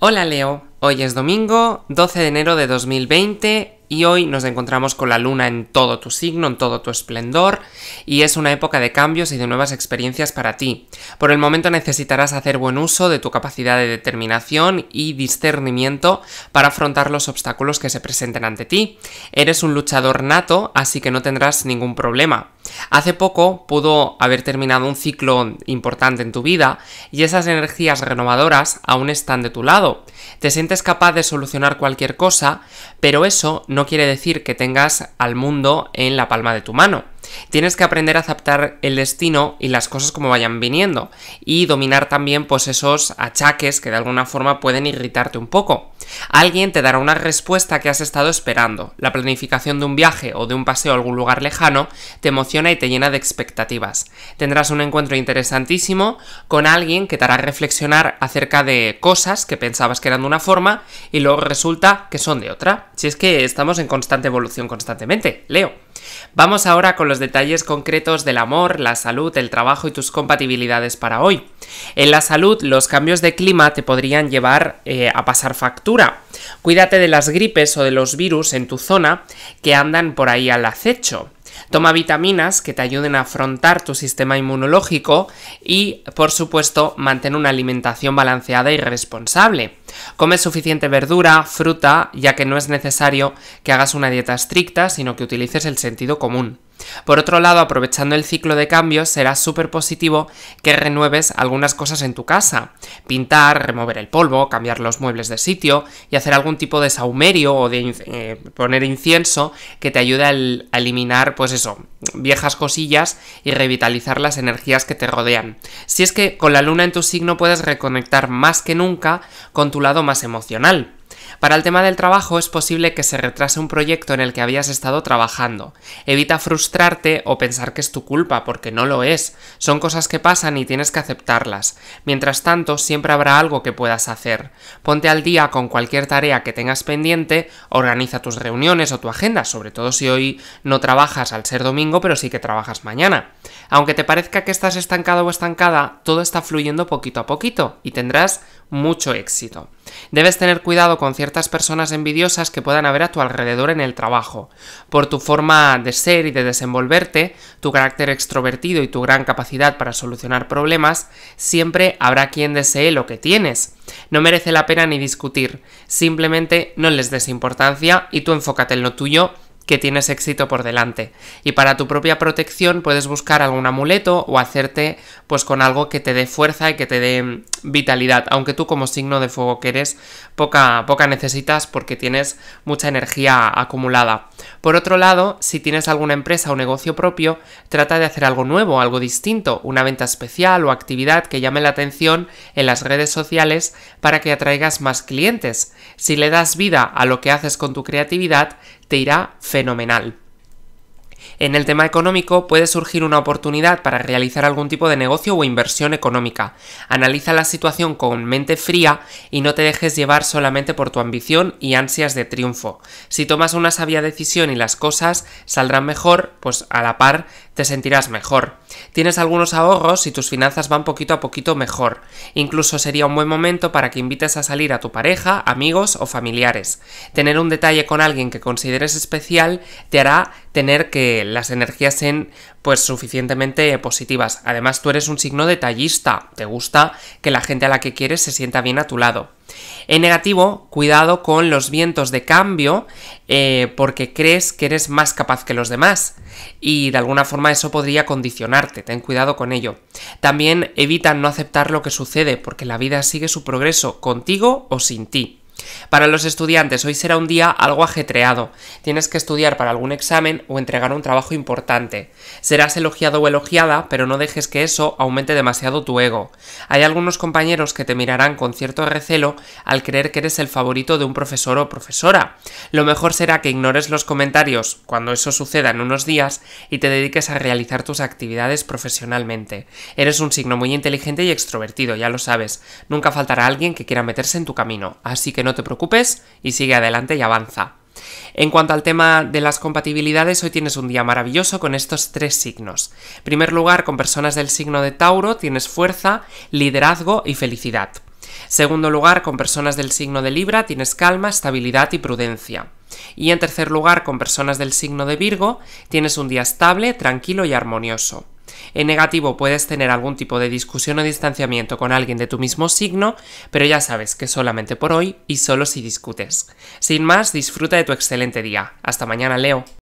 Hola Leo, hoy es domingo 12 de enero de 2020 y hoy nos encontramos con la luna en todo tu signo, en todo tu esplendor y es una época de cambios y de nuevas experiencias para ti. Por el momento necesitarás hacer buen uso de tu capacidad de determinación y discernimiento para afrontar los obstáculos que se presenten ante ti. Eres un luchador nato, así que no tendrás ningún problema. Hace poco pudo haber terminado un ciclo importante en tu vida y esas energías renovadoras aún están de tu lado. Te sientes capaz de solucionar cualquier cosa, pero eso no quiere decir que tengas al mundo en la palma de tu mano. Tienes que aprender a aceptar el destino y las cosas como vayan viniendo y dominar también pues esos achaques que de alguna forma pueden irritarte un poco. Alguien te dará una respuesta que has estado esperando. La planificación de un viaje o de un paseo a algún lugar lejano te emociona y te llena de expectativas. Tendrás un encuentro interesantísimo con alguien que te hará reflexionar acerca de cosas que pensabas que eran de una forma y luego resulta que son de otra. Si es que estamos en constante evolución constantemente. Leo. Vamos ahora con los detalles concretos del amor, la salud, el trabajo y tus compatibilidades para hoy. En la salud, los cambios de clima te podrían llevar eh, a pasar factura. Cuídate de las gripes o de los virus en tu zona que andan por ahí al acecho. Toma vitaminas que te ayuden a afrontar tu sistema inmunológico y, por supuesto, mantén una alimentación balanceada y responsable. Come suficiente verdura, fruta, ya que no es necesario que hagas una dieta estricta, sino que utilices el sentido común. Por otro lado, aprovechando el ciclo de cambios, será súper positivo que renueves algunas cosas en tu casa. Pintar, remover el polvo, cambiar los muebles de sitio y hacer algún tipo de saumerio o de eh, poner incienso que te ayude a, a eliminar, pues eso, viejas cosillas y revitalizar las energías que te rodean. Si es que con la luna en tu signo puedes reconectar más que nunca con tu lado más emocional. Para el tema del trabajo es posible que se retrase un proyecto en el que habías estado trabajando. Evita frustrarte o pensar que es tu culpa, porque no lo es. Son cosas que pasan y tienes que aceptarlas. Mientras tanto, siempre habrá algo que puedas hacer. Ponte al día con cualquier tarea que tengas pendiente, organiza tus reuniones o tu agenda, sobre todo si hoy no trabajas al ser domingo, pero sí que trabajas mañana. Aunque te parezca que estás estancado o estancada, todo está fluyendo poquito a poquito y tendrás mucho éxito. Debes tener cuidado con ciertas personas envidiosas que puedan haber a tu alrededor en el trabajo. Por tu forma de ser y de desenvolverte, tu carácter extrovertido y tu gran capacidad para solucionar problemas, siempre habrá quien desee lo que tienes. No merece la pena ni discutir, simplemente no les des importancia y tú enfócate en lo tuyo que tienes éxito por delante. Y para tu propia protección puedes buscar algún amuleto o hacerte pues con algo que te dé fuerza y que te dé mm, vitalidad, aunque tú como signo de fuego que eres poca poca necesitas porque tienes mucha energía acumulada. Por otro lado, si tienes alguna empresa o negocio propio, trata de hacer algo nuevo, algo distinto, una venta especial o actividad que llame la atención en las redes sociales para que atraigas más clientes. Si le das vida a lo que haces con tu creatividad, te irá fenomenal. En el tema económico puede surgir una oportunidad para realizar algún tipo de negocio o inversión económica. Analiza la situación con mente fría y no te dejes llevar solamente por tu ambición y ansias de triunfo. Si tomas una sabia decisión y las cosas saldrán mejor, pues a la par te sentirás mejor. Tienes algunos ahorros y tus finanzas van poquito a poquito mejor. Incluso sería un buen momento para que invites a salir a tu pareja, amigos o familiares. Tener un detalle con alguien que consideres especial te hará tener que las energías sean pues suficientemente positivas. Además, tú eres un signo detallista, te gusta que la gente a la que quieres se sienta bien a tu lado. En negativo, cuidado con los vientos de cambio eh, porque crees que eres más capaz que los demás y de alguna forma eso podría condicionarte, ten cuidado con ello. También evita no aceptar lo que sucede porque la vida sigue su progreso contigo o sin ti. Para los estudiantes, hoy será un día algo ajetreado. Tienes que estudiar para algún examen o entregar un trabajo importante. Serás elogiado o elogiada, pero no dejes que eso aumente demasiado tu ego. Hay algunos compañeros que te mirarán con cierto recelo al creer que eres el favorito de un profesor o profesora. Lo mejor será que ignores los comentarios cuando eso suceda en unos días y te dediques a realizar tus actividades profesionalmente. Eres un signo muy inteligente y extrovertido, ya lo sabes. Nunca faltará alguien que quiera meterse en tu camino, así que no te preocupes y sigue adelante y avanza. En cuanto al tema de las compatibilidades, hoy tienes un día maravilloso con estos tres signos. primer lugar, con personas del signo de Tauro tienes fuerza, liderazgo y felicidad. Segundo lugar, con personas del signo de Libra tienes calma, estabilidad y prudencia. Y en tercer lugar, con personas del signo de Virgo tienes un día estable, tranquilo y armonioso. En negativo puedes tener algún tipo de discusión o distanciamiento con alguien de tu mismo signo, pero ya sabes que solamente por hoy y solo si discutes. Sin más, disfruta de tu excelente día. Hasta mañana, Leo.